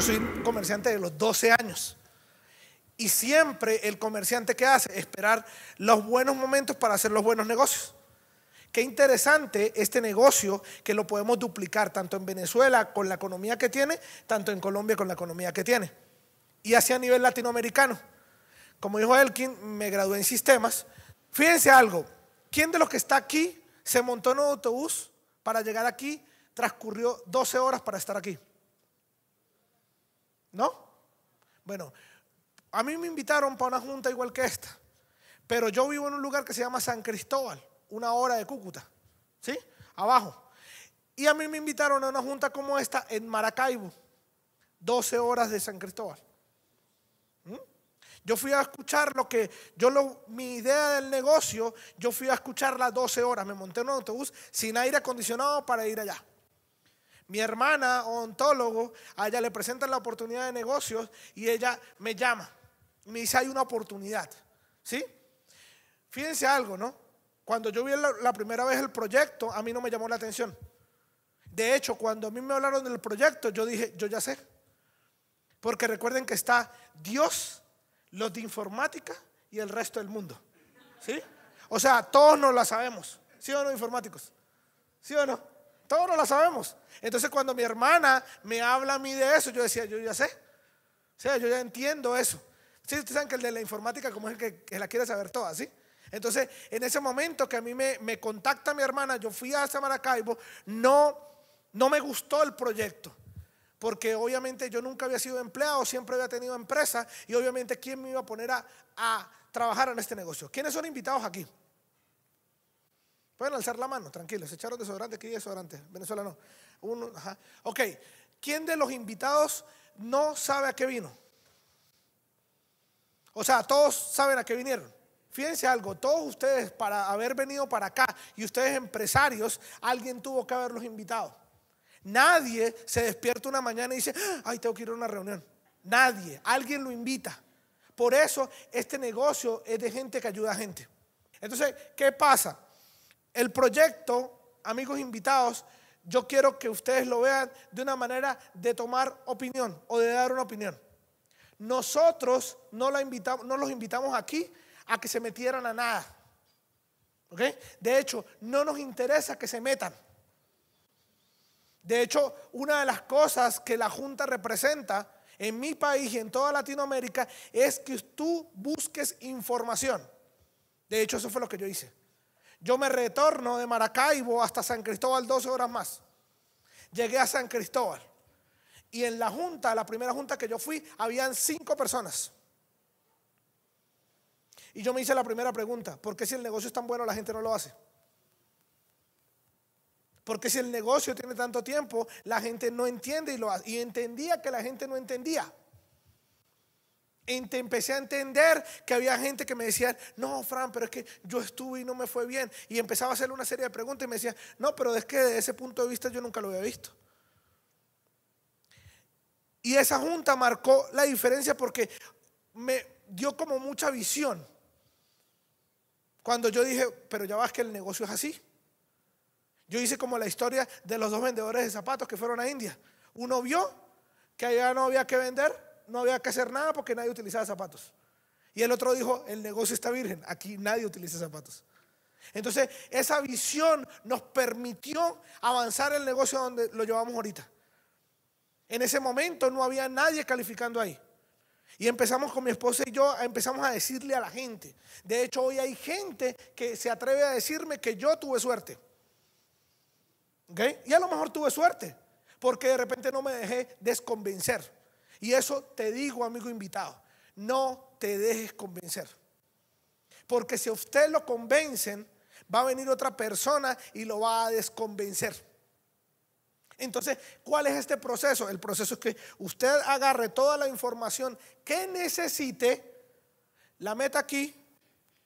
yo soy comerciante de los 12 años. Y siempre el comerciante que hace, esperar los buenos momentos para hacer los buenos negocios. Qué interesante este negocio que lo podemos duplicar tanto en Venezuela con la economía que tiene, tanto en Colombia con la economía que tiene. Y así a nivel latinoamericano. Como dijo Elkin, me gradué en sistemas. Fíjense algo, ¿quién de los que está aquí se montó en un autobús para llegar aquí, transcurrió 12 horas para estar aquí? ¿No? Bueno, a mí me invitaron para una junta igual que esta, pero yo vivo en un lugar que se llama San Cristóbal, una hora de Cúcuta, ¿sí? Abajo. Y a mí me invitaron a una junta como esta en Maracaibo, 12 horas de San Cristóbal. ¿Mm? Yo fui a escuchar lo que, yo lo, mi idea del negocio, yo fui a escuchar las 12 horas, me monté en un autobús sin aire acondicionado para ir allá mi hermana ontólogo, a ella le presentan la oportunidad de negocios y ella me llama. Me dice, hay una oportunidad. ¿Sí? Fíjense algo, ¿no? Cuando yo vi la, primera vez el proyecto, a mí no me llamó la atención. De hecho, cuando a mí me hablaron del proyecto, yo dije, yo ya sé. Porque recuerden que está Dios, los de informática y el resto del mundo. ¿Sí? O sea, todos nos la sabemos. ¿Sí o no, informáticos? ¿Sí o no? Todos no la sabemos. Entonces cuando mi hermana me habla a mí de eso, yo decía, yo ya sé. O sea, yo ya entiendo eso. Sí, ustedes saben que el de la informática como es el que, la quiere saber toda, ¿sí? Entonces, en ese momento que a mí me, contacta mi hermana, yo fui a Maracaibo, no, no me gustó el proyecto porque obviamente yo nunca había sido empleado, siempre había tenido empresa y obviamente quién me iba a poner a, trabajar en este negocio. ¿Quiénes son invitados aquí? Pueden alzar la mano, tranquilos. echaron desodorante? ¿Qué desodorante? Venezuela no. Uno, Ok, ¿quién de los invitados no sabe a qué vino? O sea, todos saben a qué vinieron. Fíjense algo, todos ustedes para haber venido para acá y ustedes empresarios, alguien tuvo que haberlos invitado. Nadie se despierta una mañana y dice, ay, tengo que ir a una reunión. Nadie, alguien lo invita. Por eso este negocio es de gente que ayuda a gente. Entonces, ¿qué pasa? El proyecto, amigos invitados, yo quiero que ustedes lo vean de una manera de tomar opinión o de dar una opinión. Nosotros no, los invitamos aquí a que se metieran a nada. De hecho, no nos interesa que se metan. De hecho, una de las cosas que la Junta representa en mi país y en toda Latinoamérica es que tú busques información. De hecho, eso fue lo que yo hice. Yo me retorno de Maracaibo hasta San Cristóbal 12 horas más. Llegué a San Cristóbal. Y en la junta, la primera junta que yo fui, habían cinco personas. Y yo me hice la primera pregunta, ¿por qué si el negocio es tan bueno la gente no lo hace? Porque si el negocio tiene tanto tiempo, la gente no entiende y lo hace. Y entendía que la gente no entendía empecé a entender que había gente que me decía no, Fran, pero es que yo estuve y no me fue bien. Y empezaba a hacerle una serie de preguntas y me decía, no, pero es que desde ese punto de vista yo nunca lo había visto. Y esa junta marcó la diferencia porque me dio como mucha visión. Cuando yo dije, pero ya vas que el negocio es así. Yo hice como la historia de los dos vendedores de zapatos que fueron a India. Uno vio que allá no había que vender no había que hacer nada porque nadie utilizaba zapatos. Y el otro dijo, el negocio está virgen, aquí nadie utiliza zapatos. Entonces, esa visión nos permitió avanzar el negocio donde lo llevamos ahorita. En ese momento no había nadie calificando ahí. Y empezamos con mi esposa y yo, empezamos a decirle a la gente. De hecho, hoy hay gente que se atreve a decirme que yo tuve suerte. Y a lo mejor tuve suerte, porque de repente no me dejé desconvencer. Y eso te digo, amigo invitado, no te dejes convencer. Porque si a usted lo convencen, va a venir otra persona y lo va a desconvencer. Entonces, ¿cuál es este proceso? El proceso es que usted agarre toda la información que necesite, la meta aquí,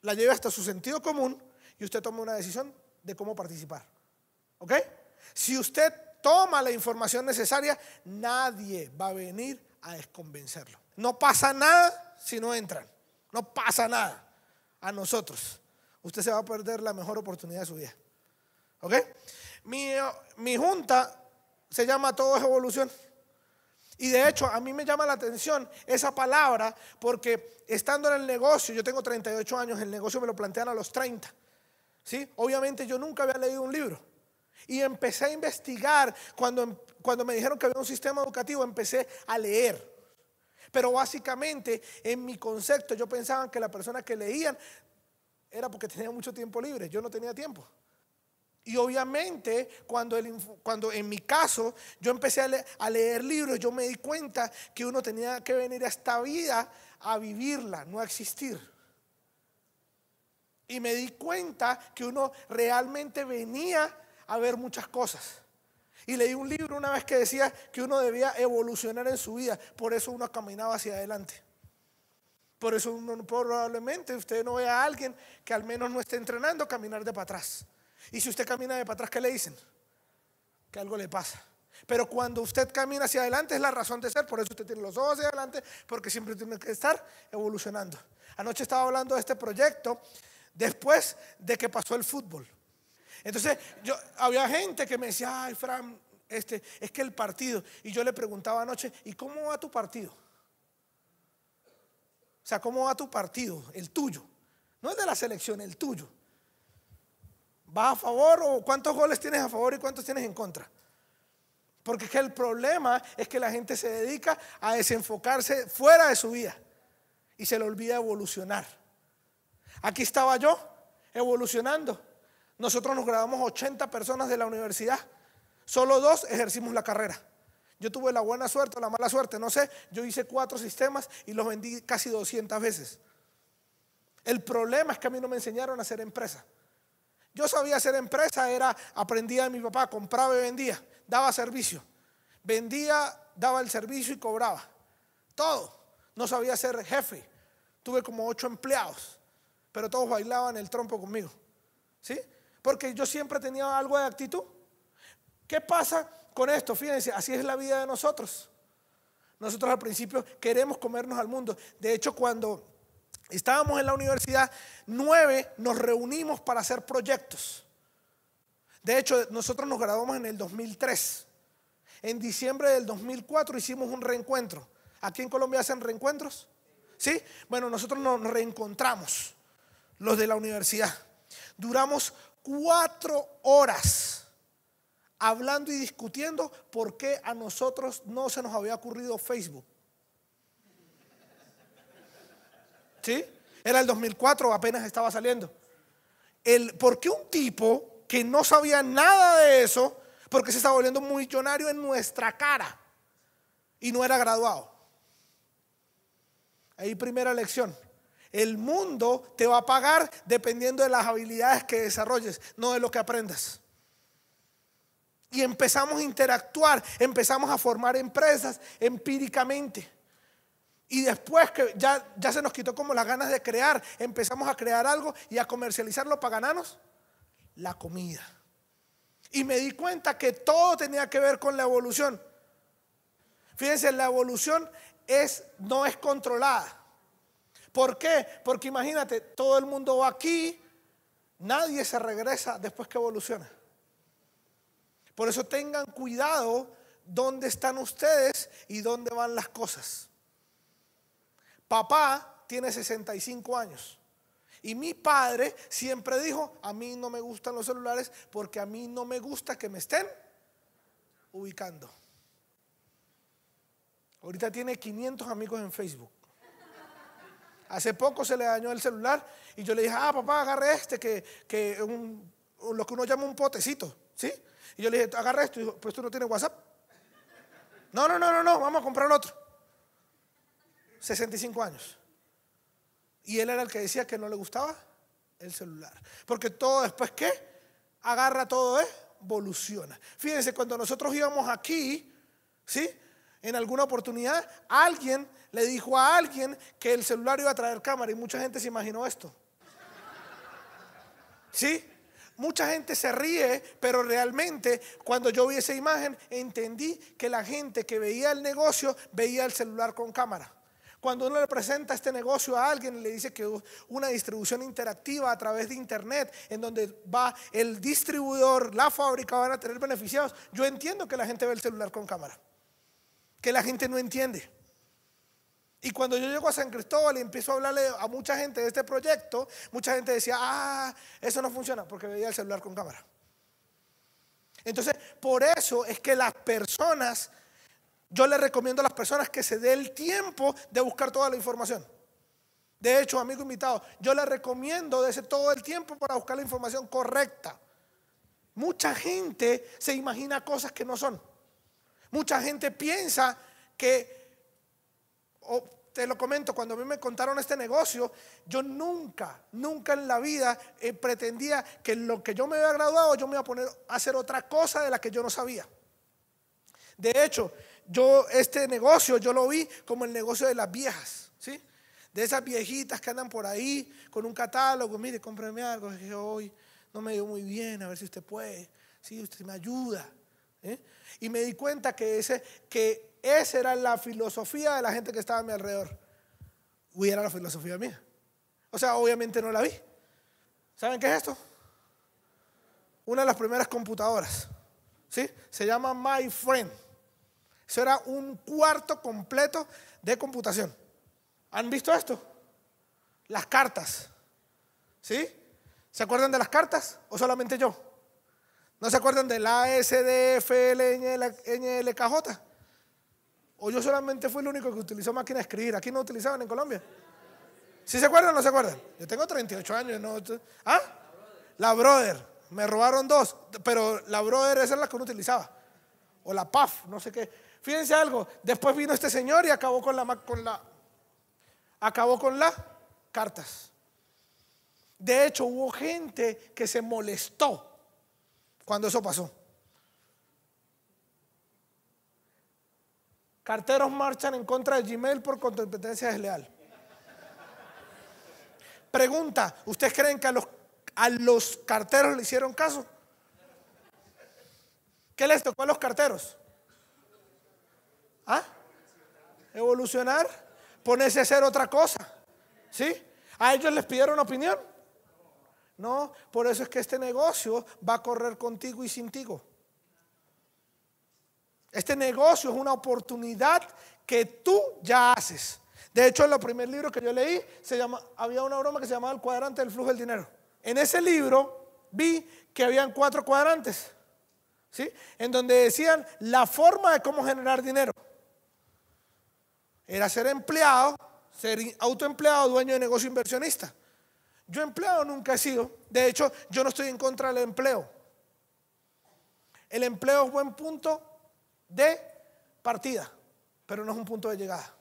la lleve hasta su sentido común y usted tome una decisión de cómo participar. ¿Ok? Si usted toma la información necesaria, nadie va a venir a desconvencerlo. No pasa nada si no entran. No pasa nada a nosotros. Usted se va a perder la mejor oportunidad de su vida. ¿Ok? Mi, mi junta se llama Todo es Evolución. Y de hecho, a mí me llama la atención esa palabra porque estando en el negocio, yo tengo 38 años, el negocio me lo plantean a los 30. ¿sí? Obviamente yo nunca había leído un libro. Y empecé a investigar. Cuando, em, cuando me dijeron que había un sistema educativo, empecé a leer. Pero básicamente, en mi concepto, yo pensaba que la persona que leían era porque tenía mucho tiempo libre. Yo no tenía tiempo. Y obviamente, cuando, cuando, en mi caso yo empecé a, a, leer libros, yo me di cuenta que uno tenía que venir a esta vida a vivirla, no a existir. Y me di cuenta que uno realmente venía a ver muchas cosas. Y leí un libro una vez que decía que uno debía evolucionar en su vida, por eso uno caminaba hacia adelante. Por eso uno, probablemente usted no vea a alguien que al menos no esté entrenando caminar de para atrás. Y si usted camina de para atrás, ¿qué le dicen? Que algo le pasa. Pero cuando usted camina hacia adelante es la razón de ser, por eso usted tiene los ojos hacia adelante, porque siempre tiene que estar evolucionando. Anoche estaba hablando de este proyecto después de que pasó el fútbol. Entonces, yo, había gente que me decía, ay, Fran, este, es que el partido. Y yo le preguntaba anoche, ¿y cómo va tu partido? O sea, ¿cómo va tu partido? El tuyo. No es de la selección, el tuyo. ¿Vas a favor o cuántos goles tienes a favor y cuántos tienes en contra? Porque es que el problema es que la gente se dedica a desenfocarse fuera de su vida y se le olvida evolucionar. Aquí estaba yo evolucionando nosotros nos graduamos 80 personas de la universidad. Solo dos ejercimos la carrera. Yo tuve la buena suerte o la mala suerte, no sé. Yo hice cuatro sistemas y los vendí casi 200 veces. El problema es que a mí no me enseñaron a hacer empresa. Yo sabía hacer empresa, era aprendía de mi papá, compraba y vendía, daba servicio. Vendía, daba el servicio y cobraba. Todo. No sabía ser jefe. Tuve como ocho empleados, pero todos bailaban el trompo conmigo. ¿Sí? porque yo siempre tenía algo de actitud. ¿Qué pasa con esto? Fíjense, así es la vida de nosotros. Nosotros al principio queremos comernos al mundo. De hecho, cuando estábamos en la universidad, nueve nos reunimos para hacer proyectos. De hecho, nosotros nos graduamos en el 2003. En diciembre del 2004 hicimos un reencuentro. ¿Aquí en Colombia hacen reencuentros? ¿Sí? Bueno, nosotros nos reencontramos, los de la universidad. Duramos cuatro horas hablando y discutiendo por qué a nosotros no se nos había ocurrido Facebook. ¿Sí? Era el 2004, apenas estaba saliendo. El, ¿Por qué un tipo que no sabía nada de eso, porque se estaba volviendo millonario en nuestra cara y no era graduado? Ahí primera lección. El mundo te va a pagar dependiendo de las habilidades que desarrolles, no de lo que aprendas. Y empezamos a interactuar, empezamos a formar empresas empíricamente. Y después que ya, ya se nos quitó como las ganas de crear, empezamos a crear algo y a comercializarlo para ganarnos la comida. Y me di cuenta que todo tenía que ver con la evolución. Fíjense, la evolución es, no es controlada. ¿Por qué? Porque imagínate, todo el mundo va aquí, nadie se regresa después que evoluciona. Por eso tengan cuidado dónde están ustedes y dónde van las cosas. Papá tiene 65 años. Y mi padre siempre dijo, a mí no me gustan los celulares porque a mí no me gusta que me estén ubicando. Ahorita tiene 500 amigos en Facebook. Hace poco se le dañó el celular y yo le dije, ah, papá, agarre este, que, que lo que uno llama un potecito, ¿sí? Y yo le dije, agarre esto, y dijo, pues tú no tiene WhatsApp. No, no, no, no, no, vamos a comprar otro. 65 años. Y él era el que decía que no le gustaba el celular. Porque todo después ¿qué? agarra todo, ¿eh? evoluciona. Fíjense, cuando nosotros íbamos aquí, ¿sí? en alguna oportunidad alguien le dijo a alguien que el celular iba a traer cámara y mucha gente se imaginó esto. ¿Sí? Mucha gente se ríe, pero realmente cuando yo vi esa imagen entendí que la gente que veía el negocio veía el celular con cámara. Cuando uno le presenta este negocio a alguien y le dice que una distribución interactiva a través de internet, en donde va el distribuidor, la fábrica, van a tener beneficiados, yo entiendo que la gente ve el celular con cámara que la gente no entiende. Y cuando yo llego a San Cristóbal y empiezo a hablarle a mucha gente de este proyecto, mucha gente decía, ah, eso no funciona, porque veía el celular con cámara. Entonces, por eso es que las personas, yo les recomiendo a las personas que se dé el tiempo de buscar toda la información. De hecho, amigo invitado, yo les recomiendo de todo el tiempo para buscar la información correcta. Mucha gente se imagina cosas que no son. Mucha gente piensa que, te lo comento, cuando a mí me contaron este negocio, yo nunca, nunca en la vida eh, pretendía que lo que yo me había graduado, yo me iba a poner a hacer otra cosa de la que yo no sabía. De hecho, yo este negocio, yo lo vi como el negocio de las viejas, ¿sí? De esas viejitas que andan por ahí con un catálogo, mire, cómpreme algo, hoy no me dio muy bien, a ver si usted puede, si usted me ayuda. ¿eh? Y me di cuenta que, ese, que esa era la filosofía de la gente que estaba a mi alrededor. Y era la filosofía mía. O sea, obviamente no la vi. ¿Saben qué es esto? Una de las primeras computadoras. ¿sí? Se llama My Friend. Eso era un cuarto completo de computación. ¿Han visto esto? Las cartas. ¿Sí? ¿Se acuerdan de las cartas o solamente yo? ¿No se acuerdan de del ASDFLNLKJ? ¿O yo solamente fui el único que utilizó máquina de escribir? ¿Aquí no utilizaban en Colombia? ¿Sí se acuerdan o no se acuerdan? Yo tengo 38 años. ¿Ah? La brother. Me robaron dos. Pero la brother esa es la que uno utilizaba. O la PAF, no sé qué. Fíjense algo. Después vino este señor y acabó con la. Con la acabó con las cartas. De hecho, hubo gente que se molestó cuando eso pasó. Carteros marchan en contra de Gmail por competencia desleal. Pregunta, ¿ustedes creen que a los, a los carteros le hicieron caso? ¿Qué les tocó a los carteros? ¿Ah? Evolucionar, ponerse a hacer otra cosa. ¿Sí? A ellos les pidieron opinión. No, por eso es que este negocio va a correr contigo y sin ti. Este negocio es una oportunidad que tú ya haces. De hecho, en el primer libro que yo leí, se había una broma que se llamaba El cuadrante del flujo del dinero. En ese libro vi que habían cuatro cuadrantes, ¿sí? En donde decían la forma de cómo generar dinero. Era ser empleado, ser autoempleado, dueño de negocio inversionista. Yo empleado nunca he sido. De hecho, yo no estoy en contra del empleo. El empleo es buen punto de partida, pero no es un punto de llegada.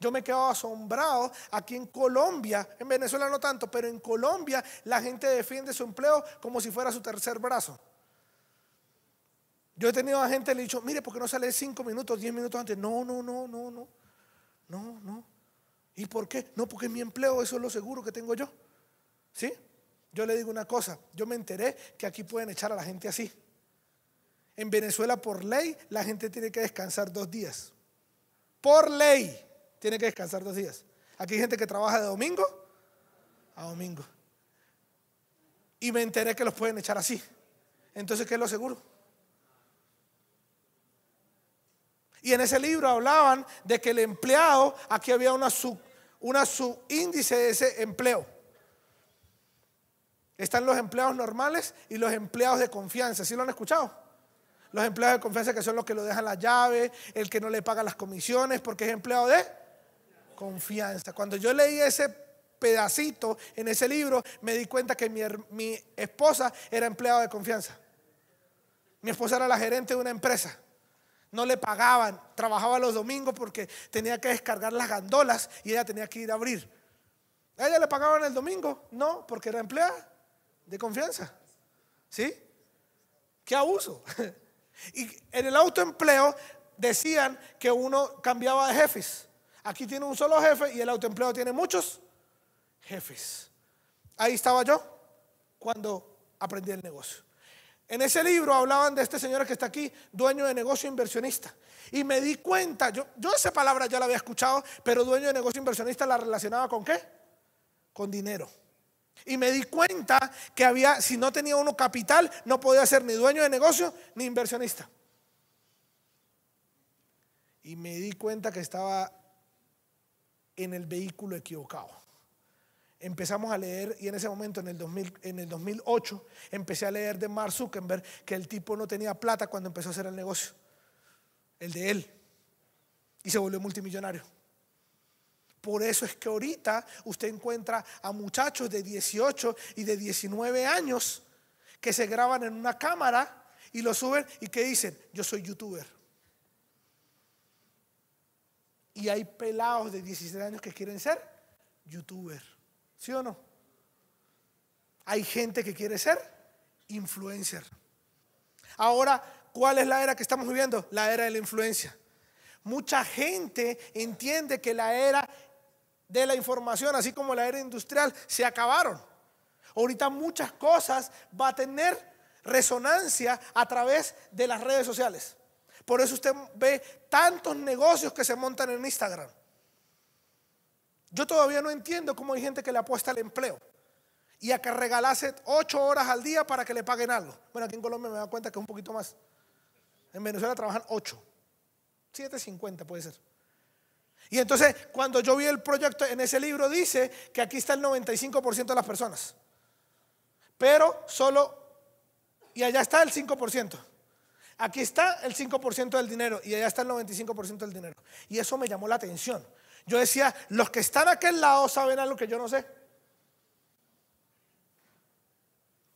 Yo me he quedado asombrado aquí en Colombia, en Venezuela no tanto, pero en Colombia la gente defiende su empleo como si fuera su tercer brazo. Yo he tenido a gente que le he dicho, mire, ¿por qué no sale cinco minutos, diez minutos antes? No, no, no, no, no, no, no. ¿Y por qué? No, porque mi empleo, eso es lo seguro que tengo yo. ¿Sí? Yo le digo una cosa, yo me enteré que aquí pueden echar a la gente así. En Venezuela por ley la gente tiene que descansar dos días. Por ley tiene que descansar dos días. Aquí hay gente que trabaja de domingo a domingo. Y me enteré que los pueden echar así. Entonces, ¿qué es lo seguro? Y en ese libro hablaban de que el empleado, aquí había una, sub, una subíndice de ese empleo. Están los empleados normales y los empleados de confianza. ¿Sí lo han escuchado? Los empleados de confianza que son los que lo dejan la llave, el que no le paga las comisiones porque es empleado de confianza. Cuando yo leí ese pedacito en ese libro, me di cuenta que mi, esposa era empleado de confianza. Mi esposa era la gerente de una empresa. No le pagaban, trabajaba los domingos porque tenía que descargar las gandolas y ella tenía que ir a abrir. ¿A ella le pagaban el domingo? No, porque era empleada de confianza. ¿Sí? ¿Qué abuso? y en el autoempleo decían que uno cambiaba de jefes. Aquí tiene un solo jefe y el autoempleo tiene muchos jefes. Ahí estaba yo cuando aprendí el negocio. En ese libro hablaban de este señor que está aquí, dueño de negocio inversionista. Y me di cuenta, yo, yo esa palabra ya la había escuchado, pero dueño de negocio inversionista la relacionaba con qué? Con dinero. Y me di cuenta que había, si no tenía uno capital, no podía ser ni dueño de negocio ni inversionista. Y me di cuenta que estaba en el vehículo equivocado. Empezamos a leer, y en ese momento, en el, 2000, en el 2008, empecé a leer de Mark Zuckerberg que el tipo no tenía plata cuando empezó a hacer el negocio, el de él, y se volvió multimillonario. Por eso es que ahorita usted encuentra a muchachos de 18 y de 19 años que se graban en una cámara y lo suben y que dicen, yo soy youtuber. Y hay pelados de 16 años que quieren ser youtuber. ¿Sí o no? Hay gente que quiere ser influencer. Ahora, ¿cuál es la era que estamos viviendo? La era de la influencia. Mucha gente entiende que la era de la información, así como la era industrial, se acabaron. Ahorita muchas cosas va a tener resonancia a través de las redes sociales. Por eso usted ve tantos negocios que se montan en Instagram. Yo todavía no entiendo cómo hay gente que le apuesta al empleo y a que regalase ocho horas al día para que le paguen algo. Bueno, aquí en Colombia me da cuenta que es un poquito más. En Venezuela trabajan ocho. 7.50 puede ser. Y entonces, cuando yo vi el proyecto en ese libro, dice que aquí está el 95% de las personas. Pero solo, y allá está el 5%. Aquí está el 5% del dinero y allá está el 95% del dinero. Y eso me llamó la atención. Yo decía, los que están a aquel lado saben algo que yo no sé.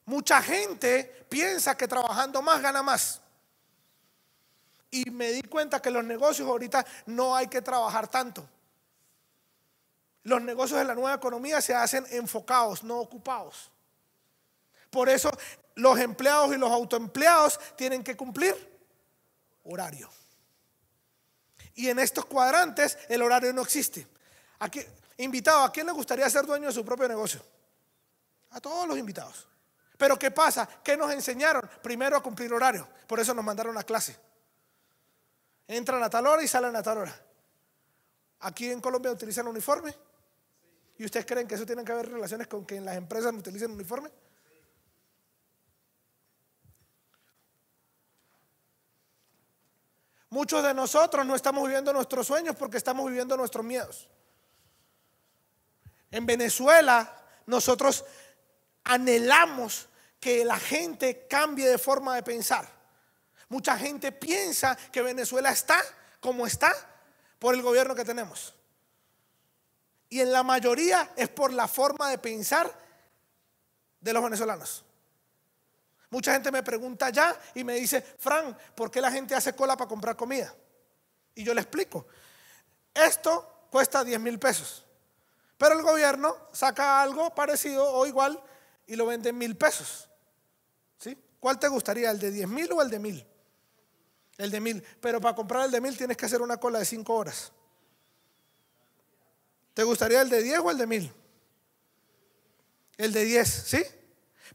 Mucha gente piensa que trabajando más gana más y me di cuenta que los negocios ahorita no hay que trabajar tanto. Los negocios de la nueva economía se hacen enfocados, no ocupados. Por eso los empleados y los autoempleados tienen que cumplir horario. Y en estos cuadrantes el horario no existe. Aquí, invitado, ¿a quién le gustaría ser dueño de su propio negocio? A todos los invitados. Pero ¿qué pasa? ¿Qué nos enseñaron? Primero a cumplir horario. Por eso nos mandaron a clase. Entran a tal hora y salen a tal hora. Aquí en Colombia utilizan uniforme. ¿Y ustedes creen que eso tiene que ver relaciones con que en las empresas no utilicen uniforme? Muchos de nosotros no estamos viviendo nuestros sueños porque estamos viviendo nuestros miedos. En Venezuela nosotros anhelamos que la gente cambie de forma de pensar. Mucha gente piensa que Venezuela está como está por el gobierno que tenemos. Y en la mayoría es por la forma de pensar de los venezolanos. Mucha gente me pregunta ya y me dice, Fran, ¿por qué la gente hace cola para comprar comida? Y yo le explico. Esto cuesta 10 mil pesos. Pero el gobierno saca algo parecido o igual y lo vende en mil pesos. ¿Sí? ¿Cuál te gustaría? ¿El de 10 mil o el de mil? El de mil. Pero para comprar el de mil tienes que hacer una cola de cinco horas. ¿Te gustaría el de diez o el de mil? El de diez, ¿sí?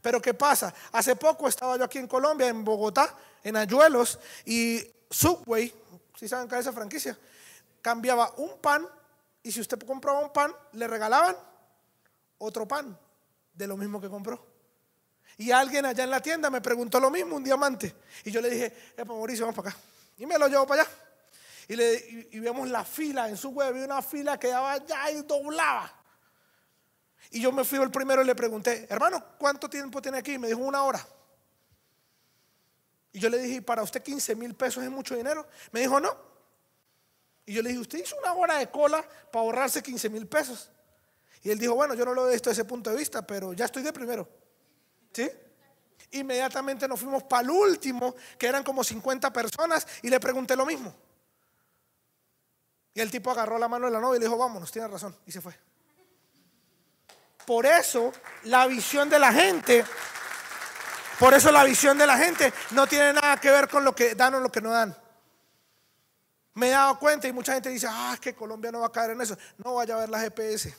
Pero ¿qué pasa? Hace poco estaba yo aquí en Colombia, en Bogotá, en Ayuelos, y Subway, si saben qué es esa franquicia, cambiaba un pan y si usted compraba un pan, le regalaban otro pan de lo mismo que compró. Y alguien allá en la tienda me preguntó lo mismo, un diamante. Y yo le dije, eh, pues, Mauricio, vamos para acá. Y me lo llevo para allá. Y, le, vemos la fila en su web, y una fila que daba allá y doblaba. Y yo me fui el primero y le pregunté, hermano, ¿cuánto tiempo tiene aquí? Y me dijo, una hora. Y yo le dije, ¿para usted 15 mil pesos es mucho dinero? Me dijo, no. Y yo le dije, ¿usted hizo una hora de cola para ahorrarse 15 mil pesos? Y él dijo, bueno, yo no lo he visto desde ese punto de vista, pero ya estoy de primero. Inmediatamente nos fuimos para el último, que eran como 50 personas, y le pregunté lo mismo. Y el tipo agarró la mano de la novia y le dijo, vámonos, Tiene razón, y se fue. Por eso la visión de la gente, por eso la visión de la gente no tiene nada que ver con lo que dan o lo que no dan. Me he dado cuenta y mucha gente dice, ah, es que Colombia no va a caer en eso. No vaya a ver la GPS. E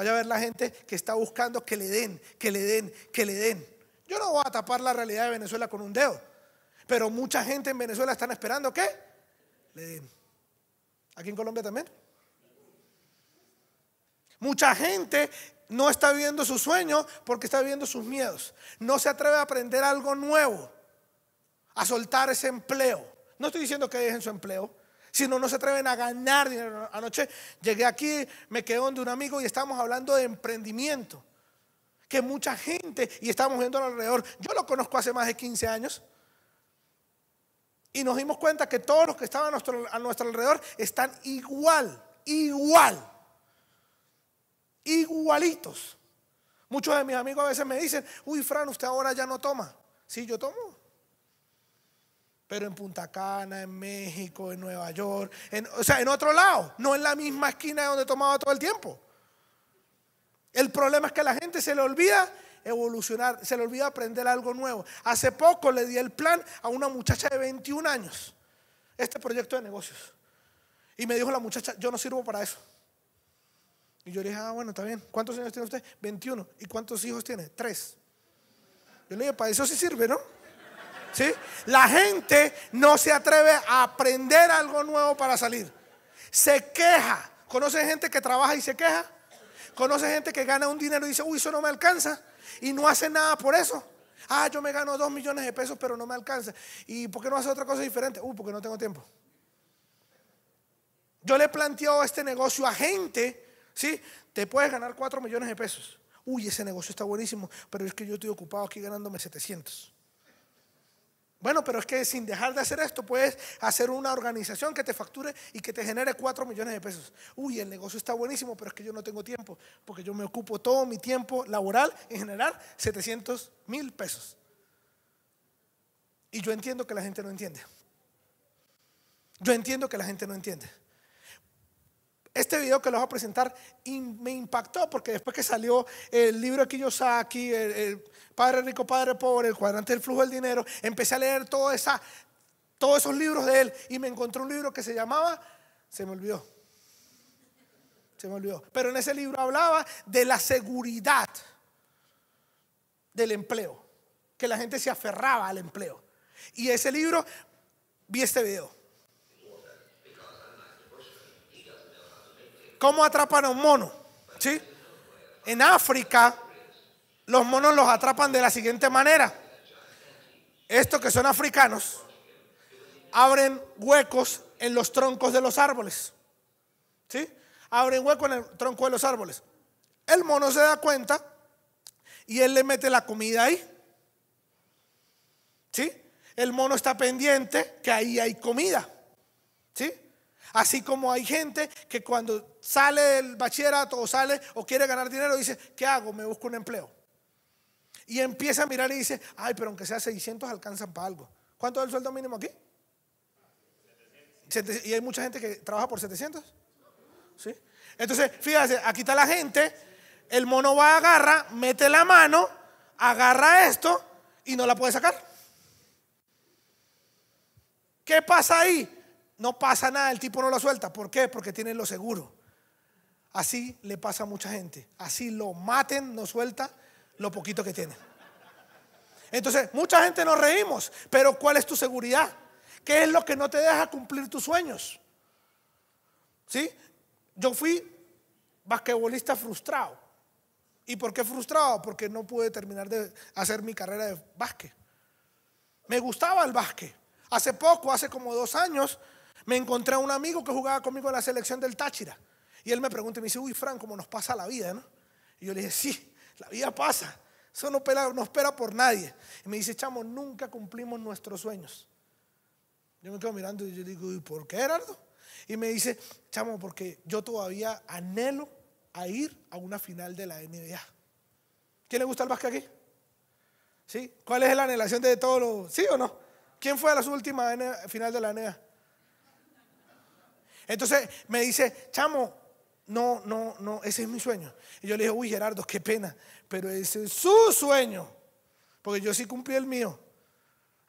Vaya a ver la gente que está buscando que le den, que le den, que le den. Yo no voy a tapar la realidad de Venezuela con un dedo, pero mucha gente en Venezuela están esperando que le den. Aquí en Colombia también. Mucha gente no está viviendo su sueño porque está viviendo sus miedos. No se atreve a aprender algo nuevo, a soltar ese empleo. No estoy diciendo que dejen su empleo, si no, no se atreven a ganar dinero. Anoche llegué aquí, me quedé donde un amigo y estábamos hablando de emprendimiento. Que mucha gente, y estábamos viendo alrededor, yo lo conozco hace más de 15 años. Y nos dimos cuenta que todos los que estaban nuestro, a nuestro alrededor están igual, igual, igualitos. Muchos de mis amigos a veces me dicen, uy, Fran, usted ahora ya no toma. Sí, yo tomo pero en Punta Cana, en México, en Nueva York, o sea, en otro lado, no en la misma esquina donde tomaba todo el tiempo. El problema es que a la gente se le olvida evolucionar, se le olvida aprender algo nuevo. Hace poco le di el plan a una muchacha de 21 años, este proyecto de negocios. Y me dijo la muchacha, yo no sirvo para eso. Y yo le dije, ah, bueno, está bien. ¿Cuántos años tiene usted? 21. ¿Y cuántos hijos tiene? Tres. Yo le dije, para eso sí sirve, ¿no? ¿Sí? La gente no se atreve a aprender algo nuevo para salir. Se queja. ¿Conoce gente que trabaja y se queja? ¿Conoce gente que gana un dinero y dice, uy, eso no me alcanza? Y no hace nada por eso. Ah, yo me gano dos millones de pesos, pero no me alcanza. ¿Y por qué no hace otra cosa diferente? Uy uh, porque no tengo tiempo. Yo le planteo este negocio a gente, ¿sí? Te puedes ganar cuatro millones de pesos. Uy, ese negocio está buenísimo, pero es que yo estoy ocupado aquí ganándome 700. Bueno, pero es que sin dejar de hacer esto puedes hacer una organización que te facture y que te genere 4 millones de pesos. Uy, el negocio está buenísimo, pero es que yo no tengo tiempo, porque yo me ocupo todo mi tiempo laboral en generar 700 mil pesos. Y yo entiendo que la gente no entiende. Yo entiendo que la gente no entiende. Este video que les voy a presentar me impactó porque después que salió el libro de Kiyosaki, el, Padre Rico, Padre Pobre, el cuadrante del flujo del dinero, empecé a leer todos esos libros de él y me encontré un libro que se llamaba, se me olvidó, se me olvidó, pero en ese libro hablaba de la seguridad del empleo, que la gente se aferraba al empleo. Y ese libro, vi este video ¿Cómo atrapan a un mono? ¿Sí? En África, los monos los atrapan de la siguiente manera. Estos que son africanos abren huecos en los troncos de los árboles. ¿Sí? Abren huecos en el tronco de los árboles. El mono se da cuenta y él le mete la comida ahí. ¿Sí? El mono está pendiente que ahí hay comida. ¿Sí? Así como hay gente que cuando sale del bachillerato o sale o quiere ganar dinero dice, ¿qué hago? Me busco un empleo. Y empieza a mirar y dice, ay, pero aunque sea 600 alcanzan para algo. ¿Cuánto es el sueldo mínimo aquí? Y hay mucha gente que trabaja por 700. ¿Sí? Entonces, fíjense, aquí está la gente, el mono va, agarra, mete la mano, agarra esto y no la puede sacar. ¿Qué pasa ahí? no pasa nada, el tipo no lo suelta. ¿Por qué? Porque tiene lo seguro. Así le pasa a mucha gente. Así lo maten, no suelta lo poquito que tiene. Entonces, mucha gente nos reímos, pero ¿cuál es tu seguridad? ¿Qué es lo que no te deja cumplir tus sueños? ¿Sí? Yo fui basquetbolista frustrado. ¿Y por qué frustrado? Porque no pude terminar de hacer mi carrera de básquet. Me gustaba el básquet. Hace poco, hace como dos años, me encontré a un amigo que jugaba conmigo en la selección del Táchira. Y él me pregunta y me dice, uy, Fran, ¿cómo nos pasa la vida, no? Y yo le dije, sí, la vida pasa. Eso no espera, no espera por nadie. Y me dice, chamo, nunca cumplimos nuestros sueños. Yo me quedo mirando y yo digo, ¿y por qué, Gerardo? Y me dice, chamo, porque yo todavía anhelo a ir a una final de la NBA. ¿Quién le gusta el básquet aquí? ¿Sí? ¿Cuál es la anhelación de todos los... ¿Sí o no? ¿Quién fue a la última final de la NBA? Entonces me dice, chamo, no, no, no, ese es mi sueño. Y yo le dije, uy, Gerardo, qué pena, pero ese es su sueño, porque yo sí cumplí el mío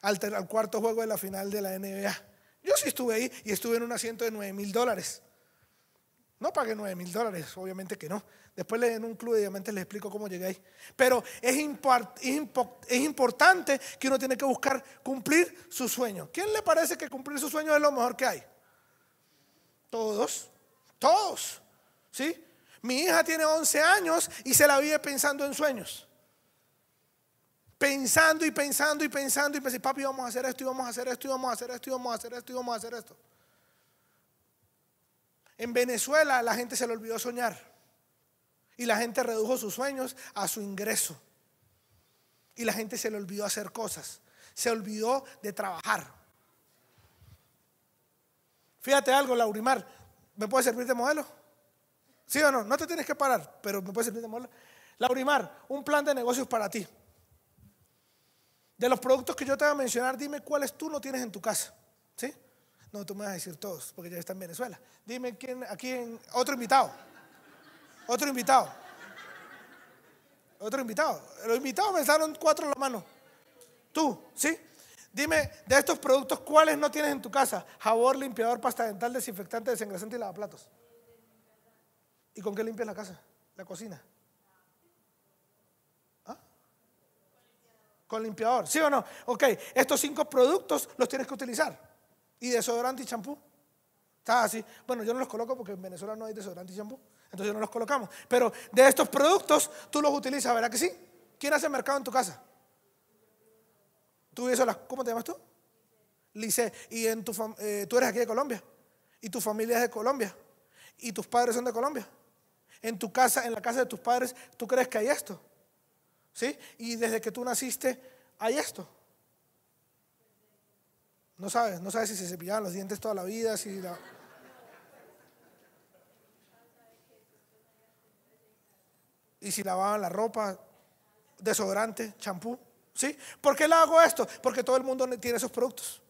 al, al cuarto juego de la final de la NBA. Yo sí estuve ahí y estuve en un asiento de 9 mil dólares. No pagué 9 mil dólares, obviamente que no. Después en un club obviamente les explico cómo llegué ahí. Pero es, es, importante que uno tiene que buscar cumplir su sueño. ¿Quién le parece que cumplir su sueño es lo mejor que hay? Todos, todos, ¿sí? Mi hija tiene 11 años y se la vive pensando en sueños. Pensando y pensando y pensando y pensando, papi, vamos a hacer esto y vamos a hacer esto y vamos a hacer esto y vamos a hacer esto y vamos a hacer esto. En Venezuela la gente se le olvidó soñar y la gente redujo sus sueños a su ingreso. Y la gente se le olvidó hacer cosas, se olvidó de trabajar. Fíjate algo, Laurimar, ¿me puede servir de modelo? ¿Sí o no? No te tienes que parar, pero me puede servir de modelo. Laurimar, un plan de negocios para ti. De los productos que yo te voy a mencionar, dime cuáles tú no tienes en tu casa. ¿Sí? No, tú me vas a decir todos, porque ya está en Venezuela. Dime quién, aquí otro invitado. Otro invitado. Otro invitado. Los invitados me salieron cuatro en la mano. Tú, ¿sí? Dime, de estos productos, ¿cuáles no tienes en tu casa? Jabor, limpiador, pasta dental, desinfectante, desengrasante y lavaplatos. ¿Y con qué limpias la casa? La cocina. ¿Ah? Con limpiador, ¿sí o no? Ok, estos cinco productos los tienes que utilizar. Y desodorante y champú. Está así. Bueno, yo no los coloco porque en Venezuela no hay desodorante y champú. Entonces no los colocamos. Pero de estos productos tú los utilizas, ¿verdad que sí? ¿Quién hace mercado en tu casa? Tú ¿Cómo te llamas tú? Lice. Y en tu eh, tú eres aquí de Colombia. Y tu familia es de Colombia. Y tus padres son de Colombia. En tu casa, en la casa de tus padres, tú crees que hay esto. ¿Sí? Y desde que tú naciste, hay esto. No sabes, no sabes si se cepillaban los dientes toda la vida, si la... Y si lavaban la ropa, desodorante, champú. ¿Sí? ¿Por qué le hago esto? Porque todo el mundo tiene esos productos.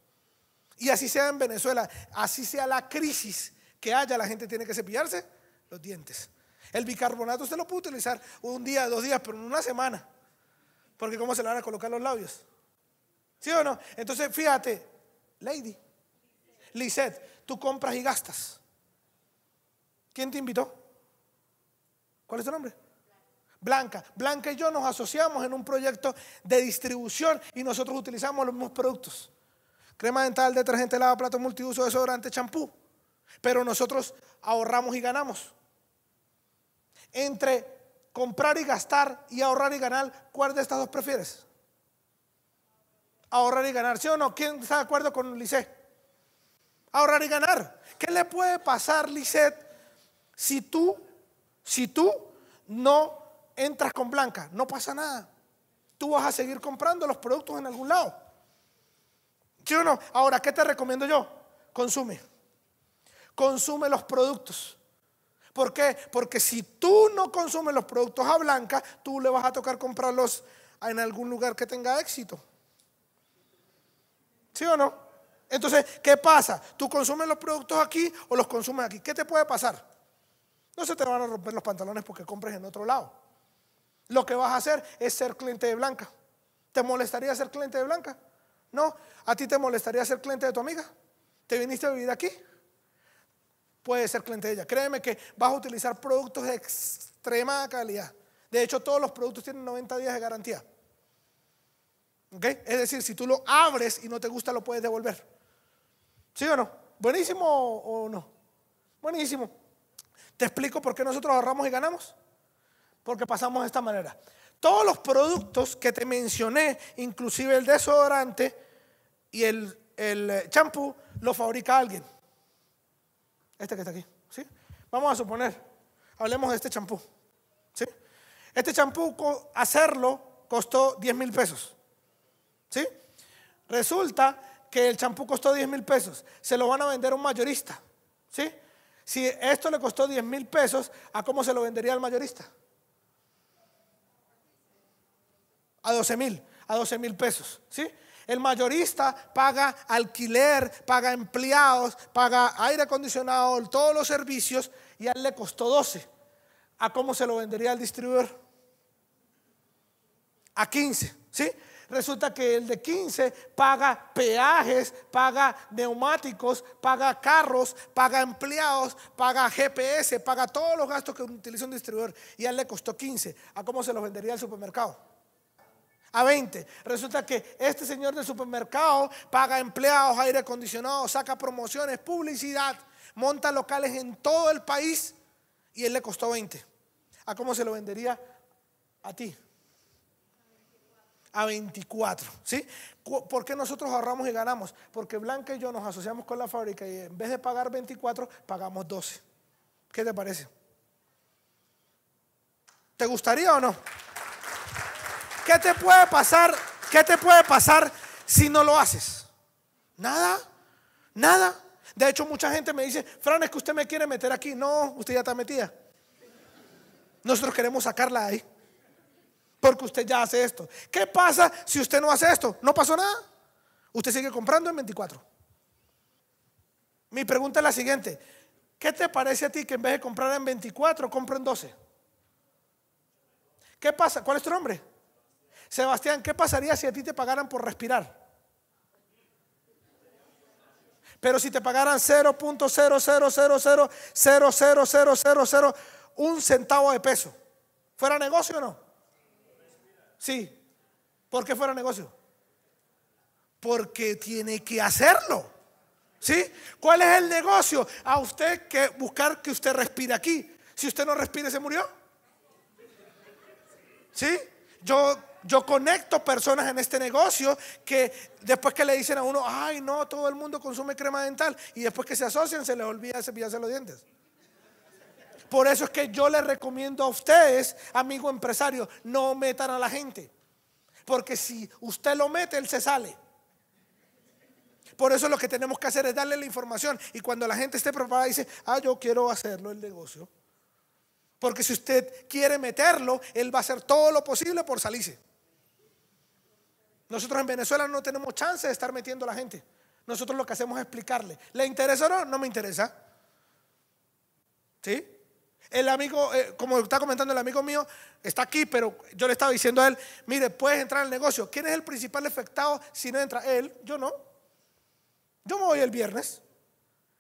Y así sea en Venezuela, así sea la crisis que haya, la gente tiene que cepillarse los dientes. El bicarbonato usted lo puede utilizar un día, dos días, pero en una semana. Porque ¿cómo se le van a colocar los labios? ¿Sí o no? Entonces, fíjate, Lady, Lisette, tú compras y gastas. ¿Quién te invitó? ¿Cuál es tu nombre? Blanca. Blanca y yo nos asociamos en un proyecto de distribución y nosotros utilizamos los mismos productos. Crema dental, detergente, plato multiuso, desodorante, champú. Pero nosotros ahorramos y ganamos. Entre comprar y gastar y ahorrar y ganar, ¿cuál de estas dos prefieres? Ahorrar y ganar, ¿sí o no? ¿Quién está de acuerdo con Lisset? Ahorrar y ganar. ¿Qué le puede pasar, Lisset, si tú, si tú no entras con blanca, no pasa nada. Tú vas a seguir comprando los productos en algún lado. ¿Sí o no? Ahora, ¿qué te recomiendo yo? Consume. Consume los productos. ¿Por qué? Porque si tú no consumes los productos a blanca, tú le vas a tocar comprarlos en algún lugar que tenga éxito. ¿Sí o no? Entonces, ¿qué pasa? ¿Tú consumes los productos aquí o los consumes aquí? ¿Qué te puede pasar? No se te van a romper los pantalones porque compres en otro lado. Lo que vas a hacer es ser cliente de Blanca. ¿Te molestaría ser cliente de Blanca? No. ¿A ti te molestaría ser cliente de tu amiga? ¿Te viniste a vivir aquí? Puedes ser cliente de ella. Créeme que vas a utilizar productos de extrema calidad. De hecho, todos los productos tienen 90 días de garantía. ¿Ok? Es decir, si tú lo abres y no te gusta, lo puedes devolver. ¿Sí o no? ¿Buenísimo o no? Buenísimo. ¿Te explico por qué nosotros ahorramos y ganamos? porque pasamos de esta manera. Todos los productos que te mencioné, inclusive el desodorante y el eh, champú, lo fabrica alguien. Este que está aquí. ¿sí? Vamos a suponer, hablemos de este champú. ¿sí? Este champú, hacerlo, costó 10 mil pesos. ¿sí? Resulta que el champú costó 10 mil pesos. Se lo van a vender a un mayorista. ¿sí? Si esto le costó 10 mil pesos, ¿a cómo se lo vendería al mayorista? a 12 mil, a 12 mil pesos, ¿sí? El mayorista paga alquiler, paga empleados, paga aire acondicionado, todos los servicios y a él le costó 12. ¿A cómo se lo vendería el distribuidor? A 15, ¿sí? Resulta que el de 15 paga peajes, paga neumáticos, paga carros, paga empleados, paga GPS, paga todos los gastos que utiliza un distribuidor y a él le costó 15. ¿A cómo se lo vendería el supermercado? a 20. Resulta que este señor del supermercado paga empleados, aire acondicionado, saca promociones, publicidad, monta locales en todo el país y él le costó 20. ¿A cómo se lo vendería a ti? A 24, ¿sí? ¿Por qué nosotros ahorramos y ganamos? Porque Blanca y yo nos asociamos con la fábrica y en vez de pagar 24, pagamos 12. ¿Qué te parece? ¿Te gustaría o no? ¿Qué te puede pasar? ¿Qué te puede pasar si no lo haces? Nada, nada. De hecho, mucha gente me dice, Fran, es que usted me quiere meter aquí. No, usted ya está metida. Nosotros queremos sacarla ahí. Porque usted ya hace esto. ¿Qué pasa si usted no hace esto? No pasó nada. Usted sigue comprando en 24. Mi pregunta es la siguiente. ¿Qué te parece a ti que en vez de comprar en 24, compro en 12? ¿Qué pasa? ¿Cuál es tu nombre? Sebastián, ¿qué pasaría si a ti te pagaran por respirar? Pero si te pagaran 0.000000000 un centavo de peso, ¿fuera negocio o no? Sí. ¿Por qué fuera negocio? Porque tiene que hacerlo. ¿Sí? ¿Cuál es el negocio? A usted que buscar que usted respire aquí. Si usted no respire, se murió. ¿Sí? Yo yo conecto personas en este negocio que después que le dicen a uno, ay no, todo el mundo consume crema dental y después que se asocian se les olvida cepillarse los dientes. Por eso es que yo les recomiendo a ustedes, amigo empresario, no metan a la gente. Porque si usted lo mete, él se sale. Por eso lo que tenemos que hacer es darle la información. Y cuando la gente esté preparada, dice, ah, yo quiero hacerlo el negocio. Porque si usted quiere meterlo, él va a hacer todo lo posible por salirse. Nosotros en Venezuela no tenemos chance de estar metiendo a la gente. Nosotros lo que hacemos es explicarle. ¿Le interesa o no? No me interesa. ¿Sí? El amigo, eh, como está comentando el amigo mío, está aquí, pero yo le estaba diciendo a él, mire, puedes entrar al negocio. ¿Quién es el principal afectado si no entra? Él, yo no. Yo me voy el viernes.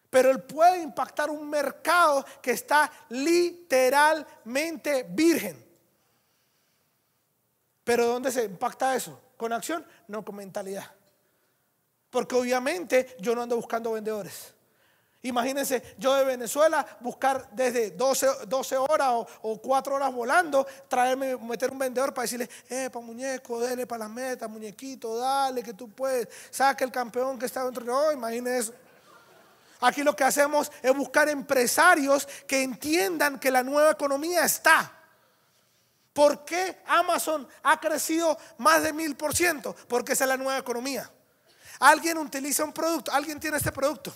Pero él puede impactar un mercado que está literalmente virgen. Pero ¿dónde se impacta eso? con acción, no con mentalidad. Porque obviamente yo no ando buscando vendedores. Imagínense yo de Venezuela buscar desde 12, horas o, cuatro 4 horas volando, traerme, meter un vendedor para decirle, eh, para muñeco, dele para la meta muñequito, dale que tú puedes, saca el campeón que está dentro de oh, imagínense eso. Aquí lo que hacemos es buscar empresarios que entiendan que la nueva economía está. ¿Por qué Amazon ha crecido más de mil por ciento? Porque es la nueva economía. Alguien utiliza un producto, alguien tiene este producto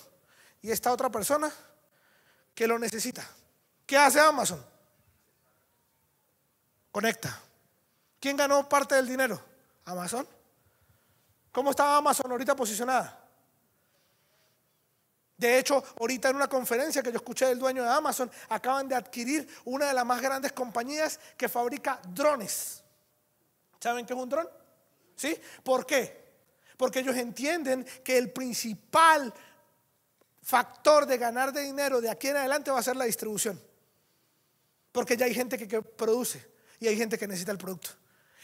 y esta otra persona que lo necesita. ¿Qué hace Amazon? Conecta. ¿Quién ganó parte del dinero? Amazon. ¿Cómo está Amazon ahorita posicionada? De hecho, ahorita en una conferencia que yo escuché del dueño de Amazon, acaban de adquirir una de las más grandes compañías que fabrica drones. ¿Saben qué es un dron? ¿Sí? ¿Por qué? Porque ellos entienden que el principal factor de ganar de dinero de aquí en adelante va a ser la distribución. Porque ya hay gente que, que produce y hay gente que necesita el producto.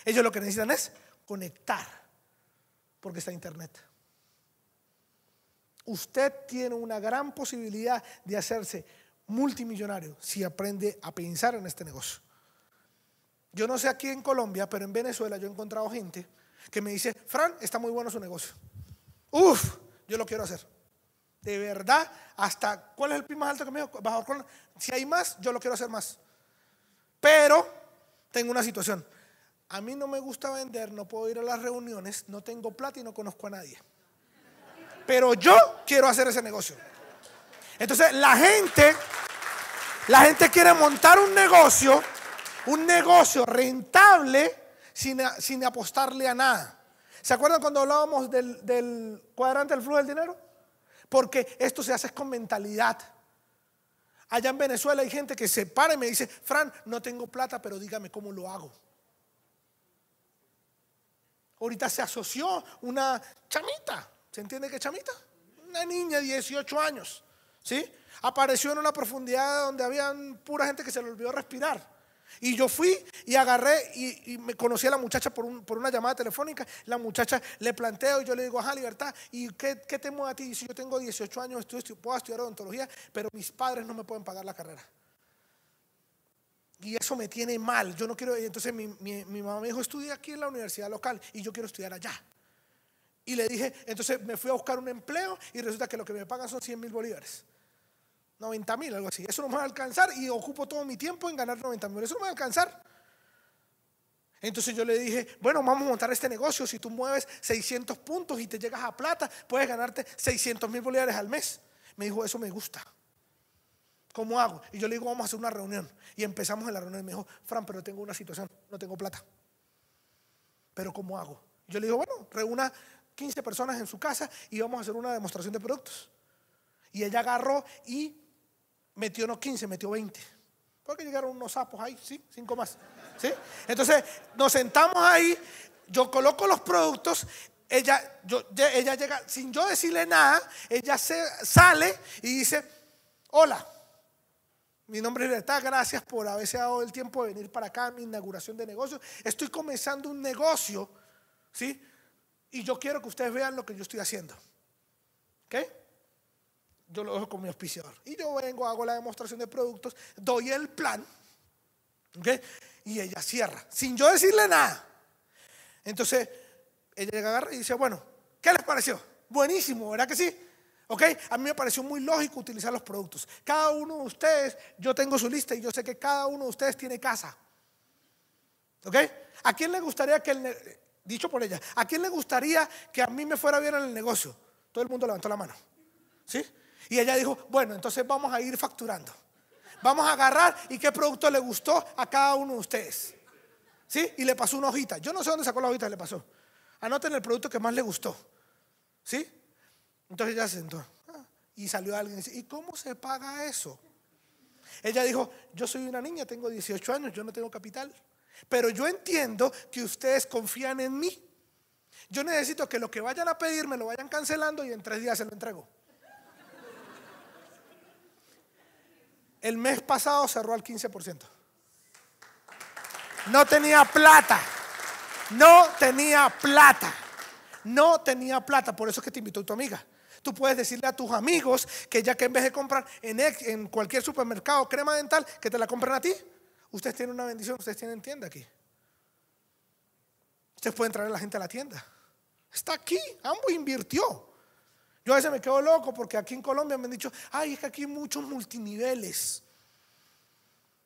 Ellos lo que necesitan es conectar, porque está internet usted tiene una gran posibilidad de hacerse multimillonario si aprende a pensar en este negocio. Yo no sé aquí en Colombia, pero en Venezuela yo he encontrado gente que me dice, Fran, está muy bueno su negocio. Uf, yo lo quiero hacer. De verdad, hasta, ¿cuál es el PIB más alto que me dijo? si hay más, yo lo quiero hacer más. Pero tengo una situación. A mí no me gusta vender, no puedo ir a las reuniones, no tengo plata y no conozco a nadie pero yo quiero hacer ese negocio. Entonces la gente, la gente quiere montar un negocio, un negocio rentable sin, apostarle a nada. ¿Se acuerdan cuando hablábamos del, del cuadrante del flujo del dinero? Porque esto se hace con mentalidad. Allá en Venezuela hay gente que se para y me dice, Fran, no tengo plata, pero dígame cómo lo hago. Ahorita se asoció una chamita ¿Se entiende que chamita? Una niña de 18 años, ¿sí? Apareció en una profundidad donde había pura gente que se le olvidó respirar. Y yo fui y agarré y, me conocí a la muchacha por, una llamada telefónica. La muchacha le planteo y yo le digo, ajá, libertad, ¿y qué, temo a ti? si yo tengo 18 años, puedo estudiar odontología, pero mis padres no me pueden pagar la carrera. Y eso me tiene mal. Yo no quiero, entonces mi, mi mamá me dijo, estudia aquí en la universidad local y yo quiero estudiar allá. Y le dije, entonces me fui a buscar un empleo y resulta que lo que me pagan son 100 mil bolívares. 90 mil, algo así. Eso no me va a alcanzar y ocupo todo mi tiempo en ganar 90 mil. Eso no me va a alcanzar. Entonces yo le dije, bueno, vamos a montar este negocio. Si tú mueves 600 puntos y te llegas a plata, puedes ganarte 600 mil bolívares al mes. Me dijo, eso me gusta. ¿Cómo hago? Y yo le digo, vamos a hacer una reunión. Y empezamos en la reunión y me dijo, Fran, pero tengo una situación, no tengo plata. Pero ¿cómo hago? Yo le digo, bueno, reúna 15 personas en su casa y vamos a hacer una demostración de productos. Y ella agarró y metió no 15, metió 20. Porque llegaron unos sapos ahí, sí, cinco más. ¿sí? Entonces nos sentamos ahí, yo coloco los productos, ella, ella llega, sin yo decirle nada, ella se, sale y dice, hola, mi nombre es Libertad, gracias por haberse dado el tiempo de venir para acá a mi inauguración de negocio. Estoy comenzando un negocio, ¿sí? Y yo quiero que ustedes vean lo que yo estoy haciendo. ¿Ok? Yo lo dejo con mi auspiciador. Y yo vengo, hago la demostración de productos, doy el plan. ¿Ok? Y ella cierra, sin yo decirle nada. Entonces, ella llega, agarra y dice, bueno, ¿qué les pareció? Buenísimo, ¿verdad que sí? ¿Ok? A mí me pareció muy lógico utilizar los productos. Cada uno de ustedes, yo tengo su lista y yo sé que cada uno de ustedes tiene casa. ¿Ok? ¿A quién le gustaría que el, dicho por ella, ¿a quién le gustaría que a mí me fuera bien en el negocio? Todo el mundo levantó la mano. ¿Sí? Y ella dijo, bueno, entonces vamos a ir facturando. Vamos a agarrar y qué producto le gustó a cada uno de ustedes. ¿Sí? Y le pasó una hojita. Yo no sé dónde sacó la hojita le pasó. Anoten el producto que más le gustó. ¿Sí? Entonces ella se sentó. Ah, y salió alguien y dice, ¿y cómo se paga eso? Ella dijo, yo soy una niña, tengo 18 años, yo no tengo capital. Pero yo entiendo que ustedes confían en mí. Yo necesito que lo que vayan a pedirme lo vayan cancelando y en tres días se lo entrego. El mes pasado cerró al 15%. No tenía plata. No tenía plata. No tenía plata. Por eso es que te invitó tu amiga. Tú puedes decirle a tus amigos que ya que en vez de comprar en, en cualquier supermercado crema dental, que te la compren a ti. Ustedes tienen una bendición, ustedes tienen tienda aquí. Ustedes pueden traer a la gente a la tienda. Está aquí, ambos invirtió. Yo a veces me quedo loco porque aquí en Colombia me han dicho, ay, es que aquí hay muchos multiniveles.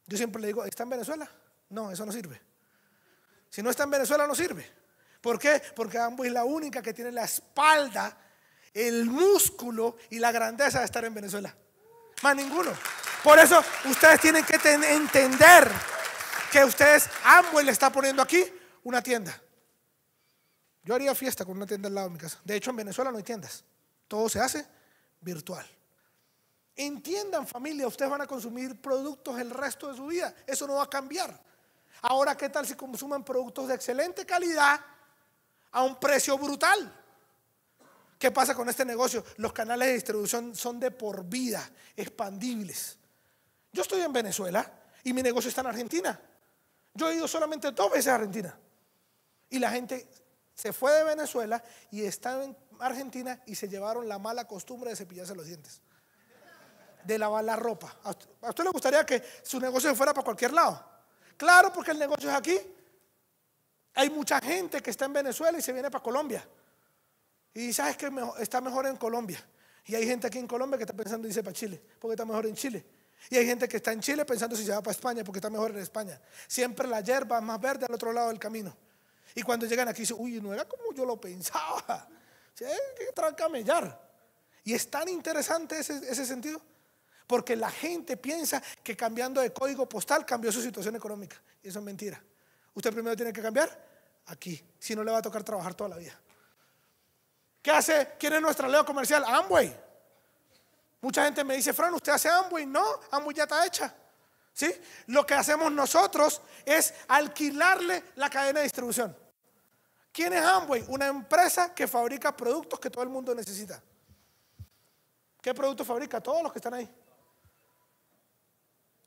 Yo siempre le digo, ¿está en Venezuela? No, eso no sirve. Si no está en Venezuela, no sirve. ¿Por qué? Porque Ambo es la única que tiene la espalda, el músculo y la grandeza de estar en Venezuela. Más ninguno. Por eso ustedes tienen que entender que ustedes, ambos le está poniendo aquí una tienda. Yo haría fiesta con una tienda al lado de mi casa. De hecho, en Venezuela no hay tiendas. Todo se hace virtual. Entiendan familia, ustedes van a consumir productos el resto de su vida. Eso no va a cambiar. Ahora, ¿qué tal si consuman productos de excelente calidad a un precio brutal? ¿Qué pasa con este negocio? Los canales de distribución son de por vida, expandibles. Yo estoy en Venezuela y mi negocio está en Argentina. Yo he ido solamente dos veces a Argentina. Y la gente se fue de Venezuela y está en Argentina y se llevaron la mala costumbre de cepillarse los dientes, de lavar la ropa. ¿A usted, le gustaría que su negocio fuera para cualquier lado? Claro, porque el negocio es aquí. Hay mucha gente que está en Venezuela y se viene para Colombia. Y sabes que está mejor en Colombia. Y hay gente aquí en Colombia que está pensando en irse para Chile, porque está mejor en Chile. Y hay gente que está en Chile pensando si se va para España porque está mejor en España. Siempre la hierba más verde al otro lado del camino. Y cuando llegan aquí dicen, uy, no era como yo lo pensaba. ¿Sí? ¿Qué camellar? Y es tan interesante ese, ese sentido. Porque la gente piensa que cambiando de código postal cambió su situación económica. Y eso es mentira. Usted primero tiene que cambiar aquí. Si no, le va a tocar trabajar toda la vida. ¿Qué hace? ¿Quién es nuestra leo comercial? Amway. Mucha gente me dice, Fran, ¿usted hace Amway? No, Amway ya está hecha. ¿Sí? Lo que hacemos nosotros es alquilarle la cadena de distribución. ¿Quién es Amway? Una empresa que fabrica productos que todo el mundo necesita. ¿Qué productos fabrica? Todos los que están ahí.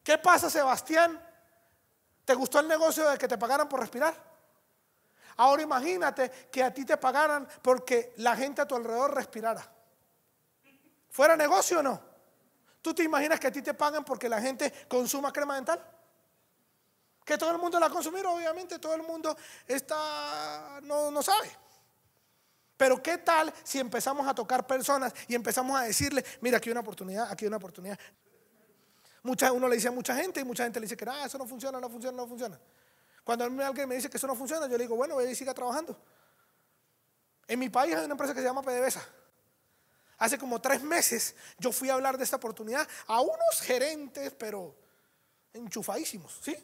¿Qué pasa, Sebastián? ¿Te gustó el negocio de que te pagaran por respirar? Ahora imagínate que a ti te pagaran porque la gente a tu alrededor respirara. ¿Fuera negocio o no? ¿Tú te imaginas que a ti te pagan porque la gente consuma crema dental? Que todo el mundo la consumido obviamente todo el mundo está, no, no sabe. Pero ¿qué tal si empezamos a tocar personas y empezamos a decirle, mira, aquí hay una oportunidad, aquí hay una oportunidad? Mucha, uno le dice a mucha gente y mucha gente le dice que ah, eso no funciona, no funciona, no funciona. Cuando alguien me dice que eso no funciona, yo le digo, bueno, ir y siga trabajando. En mi país hay una empresa que se llama PDVSA. Hace como tres meses yo fui a hablar de esta oportunidad a unos gerentes, pero enchufadísimos, ¿sí?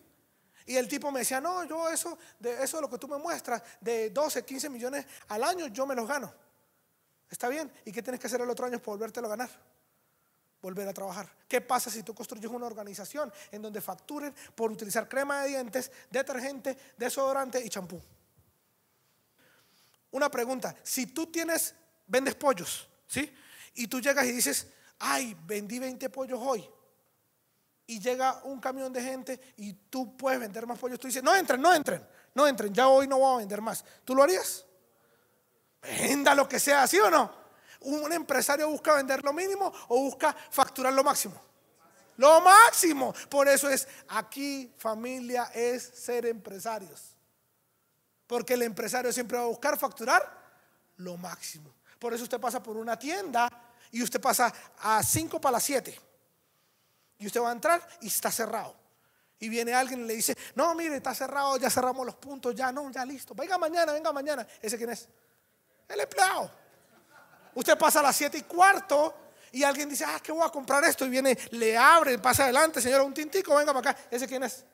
Y el tipo me decía, no, yo eso, de eso lo que tú me muestras, de 12, 15 millones al año, yo me los gano. Está bien, ¿y qué tienes que hacer el otro año para volvértelo a ganar? Volver a trabajar. ¿Qué pasa si tú construyes una organización en donde facturen por utilizar crema de dientes, detergente, desodorante y champú? Una pregunta, si tú tienes, vendes pollos, ¿sí? Y tú llegas y dices, ay, vendí 20 pollos hoy. Y llega un camión de gente y tú puedes vender más pollos. Tú dices, no entren, no entren, no entren, ya hoy no voy a vender más. ¿Tú lo harías? Venda lo que sea, ¿sí o no? Un empresario busca vender lo mínimo o busca facturar lo máximo. Lo máximo. Por eso es, aquí familia es ser empresarios. Porque el empresario siempre va a buscar facturar lo máximo. Por eso usted pasa por una tienda y usted pasa a 5 para las 7. Y usted va a entrar y está cerrado. Y viene alguien y le dice, no, mire, está cerrado, ya cerramos los puntos, ya no, ya listo. Venga mañana, venga mañana. ¿Ese quién es? El empleado. Usted pasa a las 7 y cuarto y alguien dice, ah, que voy a comprar esto. Y viene, le abre, pasa adelante, señora, un tintico, venga para acá. ¿Ese quién es?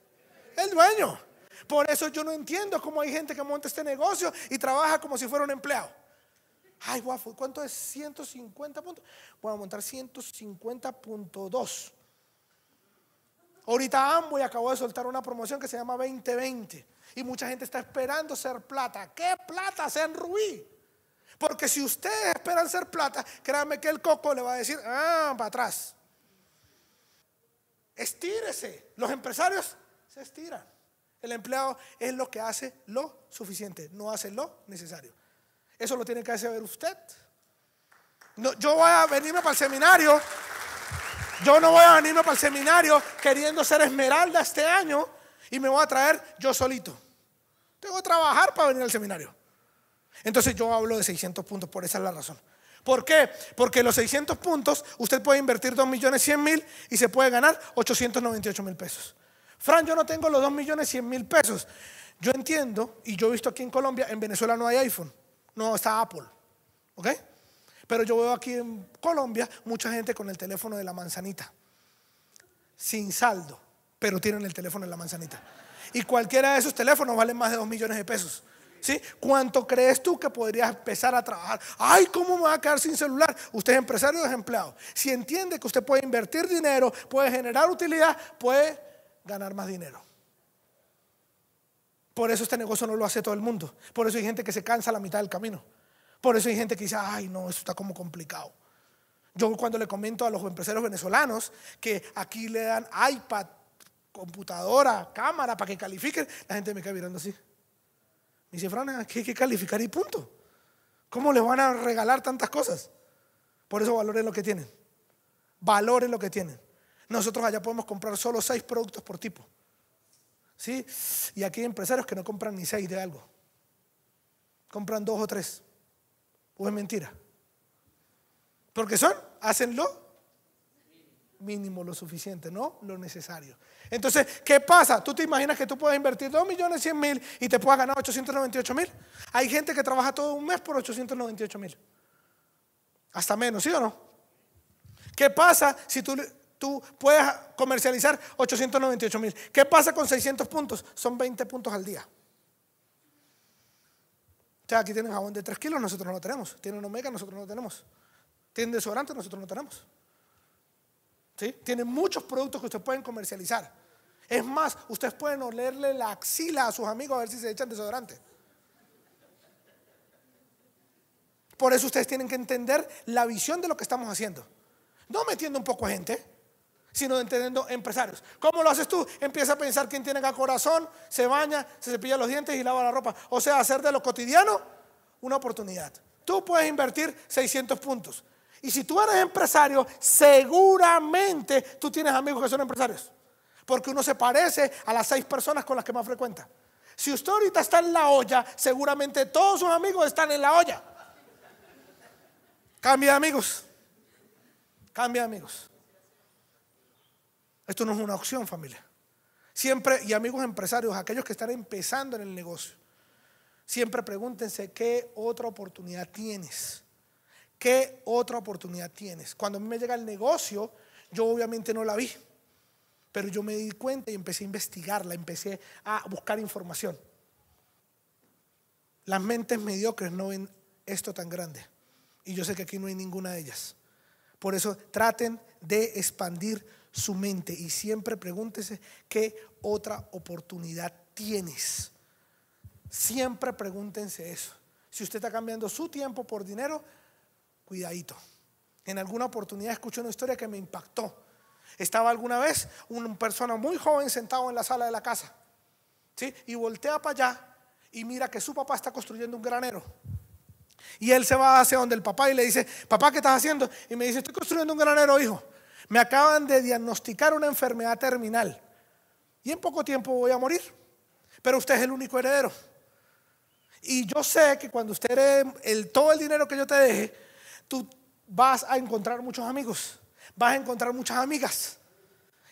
El dueño. Por eso yo no entiendo cómo hay gente que monta este negocio y trabaja como si fuera un empleado ay, guapo ¿cuánto es 150 puntos? Voy a montar 150.2. Ahorita y acabó de soltar una promoción que se llama 2020 y mucha gente está esperando ser plata. ¿Qué plata? Sean ruí? Porque si ustedes esperan ser plata, créanme que el coco le va a decir, ah, para atrás. Estírese. Los empresarios se estiran. El empleado es lo que hace lo suficiente, no hace lo necesario. Eso lo tiene que hacer usted. No, yo voy a venirme para el seminario. Yo no voy a venirme para el seminario queriendo ser esmeralda este año y me voy a traer yo solito. Tengo que trabajar para venir al seminario. Entonces yo hablo de 600 puntos, por esa es la razón. ¿Por qué? Porque los 600 puntos usted puede invertir 2.100.000 millones mil y se puede ganar 898 mil pesos. Fran, yo no tengo los 2.100.000 millones 100 mil pesos. Yo entiendo, y yo he visto aquí en Colombia, en Venezuela no hay iPhone. No, está Apple. ¿Ok? Pero yo veo aquí en Colombia mucha gente con el teléfono de la manzanita. Sin saldo, pero tienen el teléfono de la manzanita. Y cualquiera de esos teléfonos vale más de 2 millones de pesos. ¿Sí? ¿Cuánto crees tú que podrías empezar a trabajar? Ay, ¿cómo me va a quedar sin celular? Usted es empresario o es Si entiende que usted puede invertir dinero, puede generar utilidad, puede ganar más dinero. Por eso este negocio no lo hace todo el mundo. Por eso hay gente que se cansa a la mitad del camino. Por eso hay gente que dice, ay, no, esto está como complicado. Yo cuando le comento a los empresarios venezolanos que aquí le dan iPad, computadora, cámara para que califiquen, la gente me queda mirando así. Me dice, Fran, aquí hay que calificar y punto. ¿Cómo les van a regalar tantas cosas? Por eso valoren lo que tienen. Valoren lo que tienen. Nosotros allá podemos comprar solo seis productos por tipo. ¿sí? Y aquí hay empresarios que no compran ni seis de algo. Compran dos o tres. ¿O es mentira? Porque son, hacen lo mínimo, lo suficiente, no lo necesario. Entonces, ¿qué pasa? ¿Tú te imaginas que tú puedes invertir dos millones cien mil y te puedas ganar 898 mil? Hay gente que trabaja todo un mes por 898 mil. Hasta menos, ¿sí o no? ¿Qué pasa si tú tú puedes comercializar 898 mil. ¿Qué pasa con 600 puntos? Son 20 puntos al día. O sea, aquí tienen jabón de 3 kilos, nosotros no lo tenemos. Tienen omega, nosotros no lo tenemos. Tienen desodorante, nosotros no tenemos. ¿Sí? Tienen muchos productos que ustedes pueden comercializar. Es más, ustedes pueden olerle la axila a sus amigos a ver si se echan desodorante. Por eso ustedes tienen que entender la visión de lo que estamos haciendo. No metiendo un poco a gente, sino entendiendo empresarios. ¿Cómo lo haces tú? Empieza a pensar quién tiene acá corazón, se baña, se cepilla los dientes y lava la ropa. O sea, hacer de lo cotidiano una oportunidad. Tú puedes invertir 600 puntos. Y si tú eres empresario, seguramente tú tienes amigos que son empresarios. Porque uno se parece a las seis personas con las que más frecuenta. Si usted ahorita está en la olla, seguramente todos sus amigos están en la olla. Cambia de amigos. Cambia de amigos. Esto no es una opción, familia. Siempre, y amigos empresarios, aquellos que están empezando en el negocio, siempre pregúntense qué otra oportunidad tienes. ¿Qué otra oportunidad tienes? Cuando a mí me llega el negocio, yo obviamente no la vi, pero yo me di cuenta y empecé a investigarla, empecé a buscar información. Las mentes mediocres no ven esto tan grande. Y yo sé que aquí no hay ninguna de ellas. Por eso traten de expandir su mente y siempre pregúntese qué otra oportunidad tienes. Siempre pregúntense eso. Si usted está cambiando su tiempo por dinero, cuidadito. En alguna oportunidad escuché una historia que me impactó. Estaba alguna vez una persona muy joven sentado en la sala de la casa. ¿sí? Y voltea para allá y mira que su papá está construyendo un granero. Y él se va hacia donde el papá y le dice, papá, ¿qué estás haciendo? Y me dice, estoy construyendo un granero, hijo me acaban de diagnosticar una enfermedad terminal y en poco tiempo voy a morir, pero usted es el único heredero. Y yo sé que cuando usted herede el, todo el dinero que yo te deje, tú vas a encontrar muchos amigos, vas a encontrar muchas amigas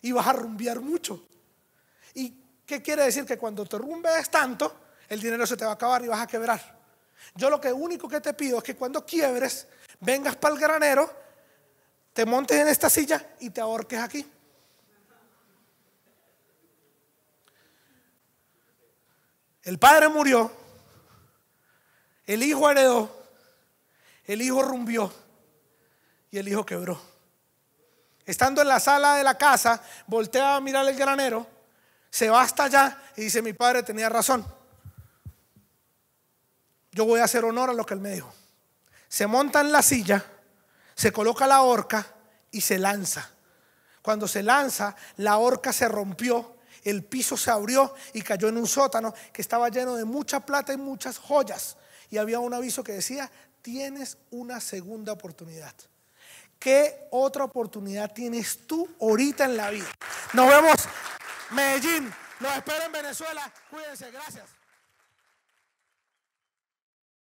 y vas a rumbear mucho. ¿Y qué quiere decir? Que cuando te rumbes tanto, el dinero se te va a acabar y vas a quebrar. Yo lo que único que te pido es que cuando quiebres, vengas para el granero te montes en esta silla y te ahorques aquí. El padre murió, el hijo heredó, el hijo rumbió y el hijo quebró. Estando en la sala de la casa, voltea a mirar el granero, se va hasta allá y dice, mi padre tenía razón. Yo voy a hacer honor a lo que él me dijo. Se monta en la silla se coloca la horca y se lanza. Cuando se lanza, la horca se rompió, el piso se abrió y cayó en un sótano que estaba lleno de mucha plata y muchas joyas. Y había un aviso que decía, tienes una segunda oportunidad. ¿Qué otra oportunidad tienes tú ahorita en la vida? Nos vemos, Medellín. los espero en Venezuela. Cuídense, gracias.